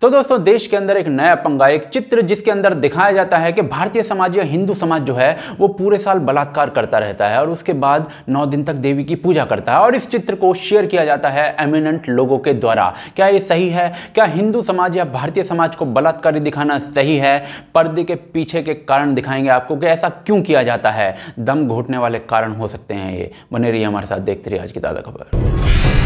तो दोस्तों देश के अंदर एक नया पंगा एक चित्र जिसके अंदर दिखाया जाता है कि भारतीय समाज या हिंदू समाज जो है वो पूरे साल बलात्कार करता रहता है और उसके बाद नौ दिन तक देवी की पूजा करता है और इस चित्र को शेयर किया जाता है एमिनेंट लोगों के द्वारा क्या ये सही है क्या हिंदू समाज या भारतीय समाज को बलात्कारी दिखाना सही है पर्दे के पीछे के कारण दिखाएंगे आपको कि ऐसा क्यों किया जाता है दम घोटने वाले कारण हो सकते हैं ये बने रही हमारे साथ देखते रहिए आज की ताज़ा खबर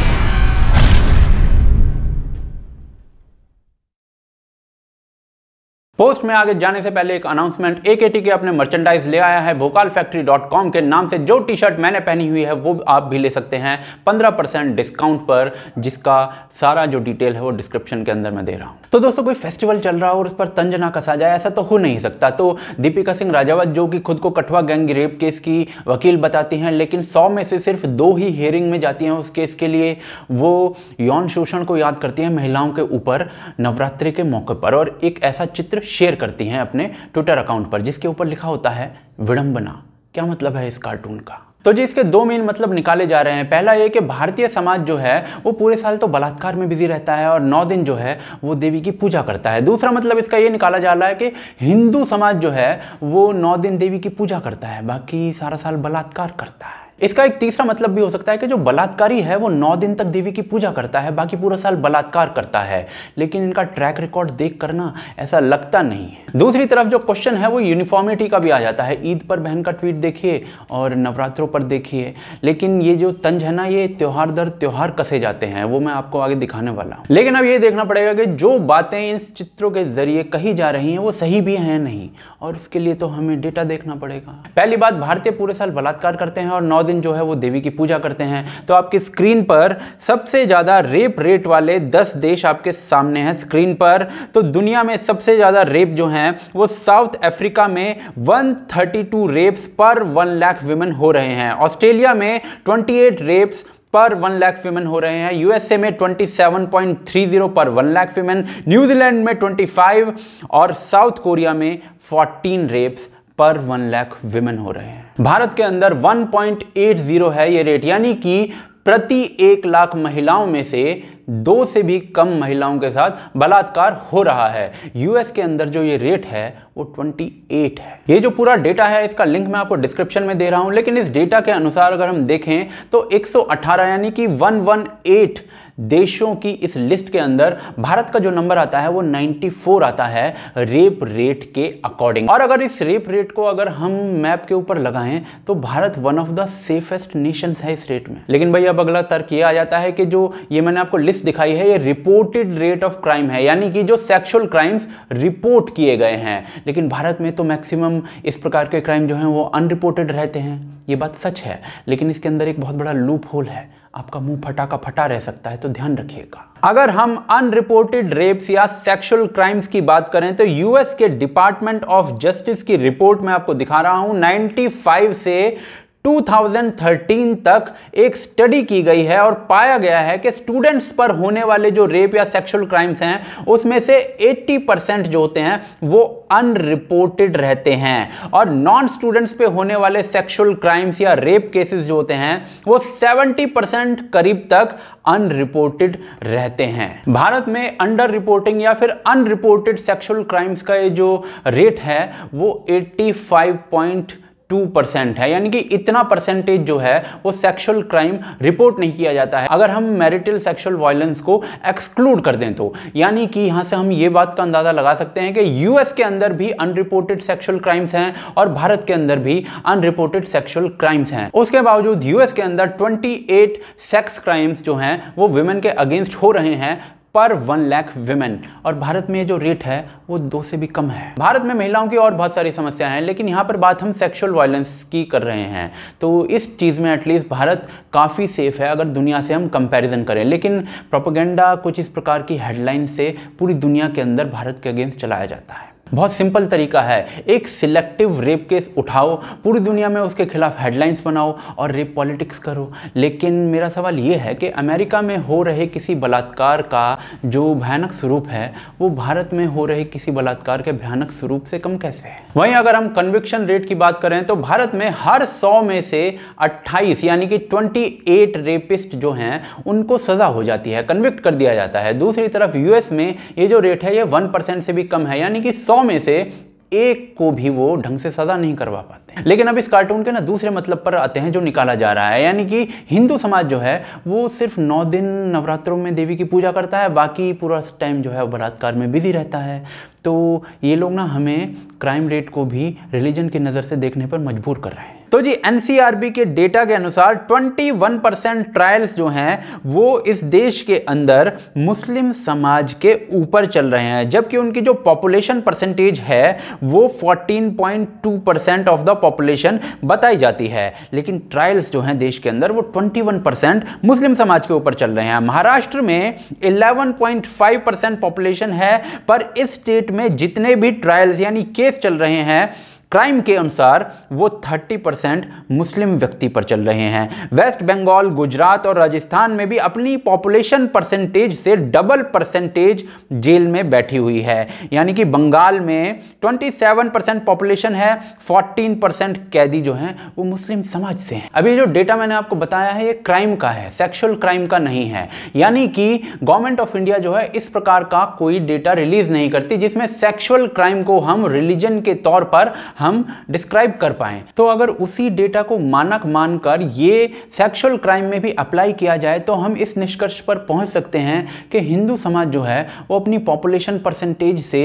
पोस्ट में आगे जाने से पहले एक अनाउंसमेंट ए के टी के अपने मर्चेंडाइज ले आया है भोकाल फैक्ट्री डॉट कॉम के नाम से जो टी शर्ट मैंने पहनी हुई है वो आप भी ले सकते हैं पंद्रह परसेंट डिस्काउंट पर जिसका सारा जो डिटेल है वो डिस्क्रिप्शन के अंदर मैं दे रहा हूँ तो दोस्तों कोई फेस्टिवल चल रहा हो और उस पर तंजना कसा जाए ऐसा तो हो नहीं सकता तो दीपिका सिंह राजावत जो कि खुद को कठुआ गैंग रेप केस की वकील बताती हैं लेकिन सौ में से सिर्फ दो ही हियरिंग में जाती हैं उस केस के लिए वो यौन शोषण को याद करती हैं महिलाओं के ऊपर नवरात्रि के मौके पर और एक ऐसा चित्र शेयर करती हैं अपने ट्विटर अकाउंट पर जिसके ऊपर लिखा होता है विडम्बना क्या मतलब है इस कार्टून का तो जी इसके दो मेन मतलब निकाले जा रहे हैं पहला ये कि भारतीय समाज जो है वो पूरे साल तो बलात्कार में बिजी रहता है और नौ दिन जो है वो देवी की पूजा करता है दूसरा मतलब इसका ये निकाला जा रहा है कि हिंदू समाज जो है वो नौ दिन देवी की पूजा करता है बाकी सारा साल बलात्कार करता है इसका एक तीसरा मतलब भी हो सकता है कि जो बलात्कारी है वो नौ दिन तक देवी की पूजा करता है बाकी पूरा साल बलात्कार करता है लेकिन इनका ट्रैक रिकॉर्ड देख कर ना ऐसा लगता नहीं है दूसरी तरफ जो क्वेश्चन है वो यूनिफॉर्मिटी का भी आ जाता है ईद पर बहन का ट्वीट देखिए और नवरात्रों पर देखिए लेकिन ये जो तंज है ना ये त्यौहार दर त्यौहार कसे जाते हैं वो मैं आपको आगे दिखाने वाला लेकिन अब ये देखना पड़ेगा कि जो बातें इस चित्रों के जरिए कही जा रही हैं वो सही भी हैं नहीं और उसके लिए तो हमें डेटा देखना पड़ेगा पहली बात भारतीय पूरे साल बलात्कार करते हैं और नौ दिन दिन जो है वो देवी की पूजा करते हैं तो आपकी स्क्रीन पर सबसे ज़्यादा रेप रेट वाले दस देश आपके सामने हैं स्क्रीन पर तो दुनिया में सबसे ज़्यादा रेप जो है वो साउथ अफ्रीका में one rapes per one lakh women हो रहे हैं ऑस्ट्रेलिया में twenty rapes per one lakh women हो रहे हैं यूएसए में 27.30 पर वन लाख वीमेन न्यूजीलैंड में 25 और साउथ कोरिया में 14 wraps per one lakh women हो रहे हैं भारत के अंदर 1.80 है ये रेट यानी कि प्रति एक लाख महिलाओं में से दो से भी कम महिलाओं के साथ बलात्कार हो रहा है यूएस के अंदर जो ये रेट है वो 28 है ये जो पूरा डेटा है इसका लिंक मैं आपको डिस्क्रिप्शन में दे रहा हूं लेकिन इस डेटा के अनुसार अगर हम देखें तो 118 यानी कि 118 देशों की इस लिस्ट के अंदर भारत का जो नंबर आता है वो 94 आता है रेप रेट के अकॉर्डिंग और अगर इस रेप रेट को अगर हम मैप के ऊपर लगाएं तो Bharat one of the safest nation है इस रेट में लेकिन भाई अब अगला तर्क ये आ जाता है कि जो ये मैंने आपको लिस्ट दिखाई है ये रिपोर्टेड रेट ऑफ क्राइम है यानी कि जो सेक्शुअल क्राइम्स रिपोर्ट किए गए हैं लेकिन भारत में तो मैक्सिमम इस प्रकार के क्राइम जो हैं वो अनरिपोर्टेड रहते हैं ये बात सच है लेकिन इसके अंदर एक बहुत बड़ा लूप होल है आपका मुंह फटा का फटा रह सकता है तो ध्यान रखिएगा अगर हम अनरिपोर्टेड रेप्स या सेक्सुअल क्राइम्स की बात करें तो यूएस के डिपार्टमेंट ऑफ जस्टिस की रिपोर्ट में आपको दिखा रहा हूं 95 से 2013 तक एक स्टडी की गई है और पाया गया है कि स्टूडेंट्स पर होने वाले जो रेप या सेक्सुअल क्राइम्स हैं उसमें से 80 परसेंट जो होते हैं वो अनरिपोर्टेड रहते हैं और नॉन स्टूडेंट्स पे होने वाले सेक्सुअल क्राइम्स या रेप केसेस जो होते हैं वो 70 परसेंट करीब तक अनरिपोर्टेड रहते हैं भारत में अंडर रिपोर्टिंग या फिर अनरिपोर्टेड सेक्सुअल क्राइम्स का ये जो रेट है वो एट्टी टू परसेंट है यानी कि इतना परसेंटेज जो है वो सेक्सुअल क्राइम रिपोर्ट नहीं किया जाता है अगर हम मैरिटल सेक्सुअल वायलेंस को एक्सक्लूड कर दें तो यानी कि यहाँ से हम ये बात का अंदाज़ा लगा सकते हैं कि यूएस के अंदर भी अनरिपोर्टेड सेक्सुअल क्राइम्स हैं और भारत के अंदर भी अनरिपोर्टेड सेक्सुअल क्राइम्स हैं उसके बावजूद यूएस के अंदर ट्वेंटी सेक्स क्राइम्स जो हैं वो वुमेन के अगेंस्ट हो रहे हैं पर वन लाख वेमेन और भारत में जो रेट है वो दो से भी कम है भारत में महिलाओं की और बहुत सारी समस्याएं हैं लेकिन यहाँ पर बात हम सेक्सुअल वायलेंस की कर रहे हैं तो इस चीज़ में एटलीस्ट भारत काफ़ी सेफ है अगर दुनिया से हम कंपैरिजन करें लेकिन प्रोपोगेंडा कुछ इस प्रकार की हेडलाइन से पूरी दुनिया के अंदर भारत के अगेंस्ट चलाया जाता है बहुत सिंपल तरीका है एक सिलेक्टिव रेप केस उठाओ पूरी दुनिया में उसके खिलाफ हेडलाइंस बनाओ और रेप पॉलिटिक्स करो लेकिन मेरा सवाल ये है कि अमेरिका में हो रहे किसी बलात्कार का जो भयानक स्वरूप है वो भारत में हो रहे किसी बलात्कार के भयानक स्वरूप से कम कैसे है वहीं अगर हम कन्विक्शन रेट की बात करें तो भारत में हर सौ में से अट्ठाईस यानी कि ट्वेंटी रेपिस्ट जो हैं उनको सज़ा हो जाती है कन्विक्ट कर दिया जाता है दूसरी तरफ यूएस में ये जो रेट है ये वन परसेंट से भी कम है यानी कि सौ में से एक को भी वो ढंग से सज़ा नहीं करवा पाते सकते हैं लेकिन अब इस कार्टून के ना दूसरे मतलब पर आते हैं जो निकाला जा रहा है यानी कि हिंदू समाज जो है वो सिर्फ नौ दिन नवरात्रों में देवी की पूजा करता है बाकी पूरा टाइम जो है बलात्कार में बिजी रहता है तो ये लोग ना हमें क्राइम रेट को भी रिलीजन की नज़र से देखने पर मजबूर कर रहे हैं तो जी एनसीआरबी के डेटा के अनुसार 21 परसेंट ट्रायल्स जो हैं वो इस देश के अंदर मुस्लिम समाज के ऊपर चल रहे हैं जबकि उनकी जो पॉपुलेशन परसेंटेज है वो 14.2 परसेंट ऑफ द पॉपुलेशन बताई जाती है लेकिन ट्रायल्स जो हैं देश के अंदर वो 21 परसेंट मुस्लिम समाज के ऊपर चल रहे हैं महाराष्ट्र में 11.5 परसेंट पॉपुलेशन है पर इस स्टेट में जितने भी ट्रायल्स यानी केस चल रहे हैं क्राइम के अनुसार वो 30 परसेंट मुस्लिम व्यक्ति पर चल रहे हैं वेस्ट बंगाल गुजरात और राजस्थान में भी अपनी पॉपुलेशन परसेंटेज से डबल परसेंटेज जेल में बैठी हुई है यानी कि बंगाल में 27 परसेंट पॉपुलेशन है 14 परसेंट कैदी जो हैं वो मुस्लिम समाज से हैं अभी जो डेटा मैंने आपको बताया है ये क्राइम का है सेक्शुअल क्राइम का नहीं है यानी कि गवर्नमेंट ऑफ इंडिया जो है इस प्रकार का कोई डेटा रिलीज नहीं करती जिसमें सेक्शुअल क्राइम को हम रिलीजन के तौर पर हम डिस्क्राइब कर पाए तो अगर उसी डेटा को मानक मानकर ये सेक्शुअल क्राइम में भी अप्लाई किया जाए तो हम इस निष्कर्ष पर पहुँच सकते हैं कि हिंदू समाज जो है वो अपनी पॉपुलेशन परसेंटेज से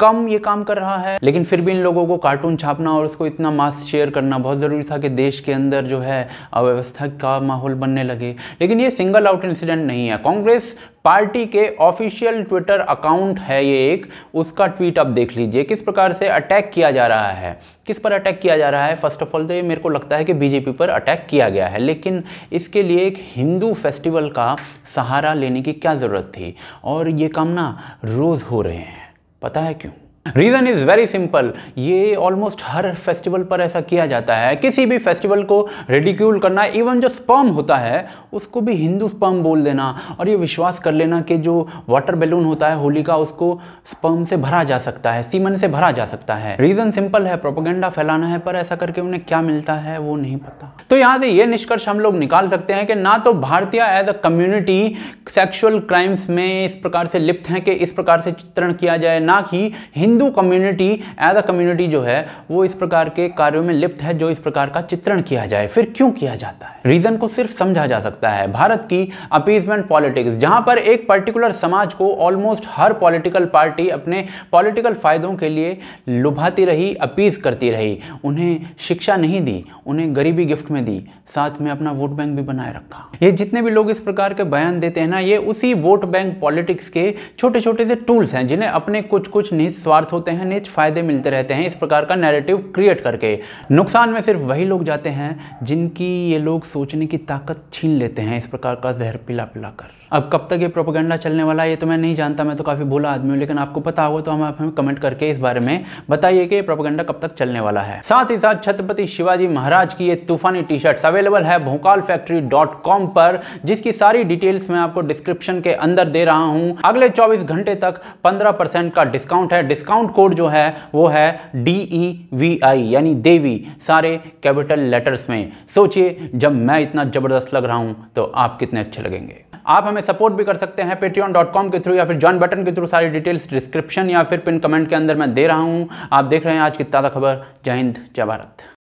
कम ये काम कर रहा है लेकिन फिर भी इन लोगों को कार्टून छापना और उसको इतना मास शेयर करना बहुत ज़रूरी था कि देश के अंदर जो है अव्यवस्था का माहौल बनने लगे लेकिन ये सिंगल आउट इंसिडेंट नहीं है कांग्रेस पार्टी के ऑफिशियल ट्विटर अकाउंट है ये एक उसका ट्वीट आप देख लीजिए किस प्रकार से अटैक किया जा रहा है किस पर अटैक किया जा रहा है फर्स्ट ऑफ ऑल तो ये मेरे को लगता है कि बीजेपी पर अटैक किया गया है लेकिन इसके लिए एक हिंदू फेस्टिवल का सहारा लेने की क्या ज़रूरत थी और ये काम ना रोज़ हो रहे हैं पता है क्यों रीज़न इज़ वेरी सिंपल ये ऑलमोस्ट हर फेस्टिवल पर ऐसा किया जाता है किसी भी फेस्टिवल को रेडिक्यूल करना इवन जो स्पर्म होता है उसको भी हिंदू स्पर्म बोल देना और ये विश्वास कर लेना कि जो वाटर बैलून होता है होली का उसको स्पर्म से भरा जा सकता है सीमन से भरा जा सकता है रीज़न सिंपल है प्रोपोगेंडा फैलाना है पर ऐसा करके उन्हें क्या मिलता है वो नहीं पता तो यहाँ से ये निष्कर्ष हम लोग निकाल सकते हैं कि ना तो भारतीय as a community sexual crimes में इस प्रकार से लिप्त हैं कि इस प्रकार से चित्रण किया जाए ना कि Hindu Hindu community as a community जो है वो इस प्रकार के कार्यों में लिप्त है जो इस प्रकार का चित्रण किया जाए फिर क्यों किया जाता है रीजन को सिर्फ समझा जा सकता है भारत की अपीजमेंट पॉलिटिक्स जहां पर एक पर्टिकुलर समाज को ऑलमोस्ट हर पॉलिटिकल पार्टी अपने पॉलिटिकल फायदों के लिए लुभाती रही अपीज करती रही उन्हें शिक्षा नहीं दी उन्हें गरीबी गिफ्ट में दी साथ में अपना वोट बैंक भी बनाए रखा ये जितने भी लोग इस प्रकार के बयान देते हैं ना ये उसी वोट बैंक पॉलिटिक्स के छोटे छोटे से टूल्स हैं जिन्हें अपने कुछ कुछ निस्वार्थ पदार्थ होते हैं निज फायदे मिलते रहते हैं इस प्रकार का नैरेटिव क्रिएट करके नुकसान में सिर्फ वही लोग जाते हैं जिनकी ये लोग सोचने की ताकत छीन लेते हैं इस प्रकार का जहर पिला पिला कर अब कब तक ये प्रोपोगंडा चलने वाला है ये तो मैं नहीं जानता मैं तो काफ़ी भोला आदमी हूँ लेकिन आपको पता होगा तो हम आप हमें कमेंट करके इस बारे में बताइए कि ये प्रोपोगंडा कब तक चलने वाला है साथ ही साथ छत्रपति शिवाजी महाराज की ये तूफानी टी शर्ट्स अवेलेबल है भोकाल फैक्ट्री डॉट कॉम पर जिसकी सारी डिटेल्स मैं आपको डिस्क्रिप्शन के अंदर दे रहा हूँ अगले चौबीस घंटे तक पंद्रह का डिस्काउंट है डिस्काउंट डिस्काउंट कोड जो है वो है डी ई वी आई यानी देवी सारे कैपिटल लेटर्स में सोचिए जब मैं इतना ज़बरदस्त लग रहा हूँ तो आप कितने अच्छे लगेंगे आप हमें सपोर्ट भी कर सकते हैं डॉट कॉम के थ्रू या फिर जॉन बटन के थ्रू सारी डिटेल्स डिस्क्रिप्शन या फिर पिन कमेंट के अंदर मैं दे रहा हूँ आप देख रहे हैं आज की ताज़ा खबर जय हिंद जय भारत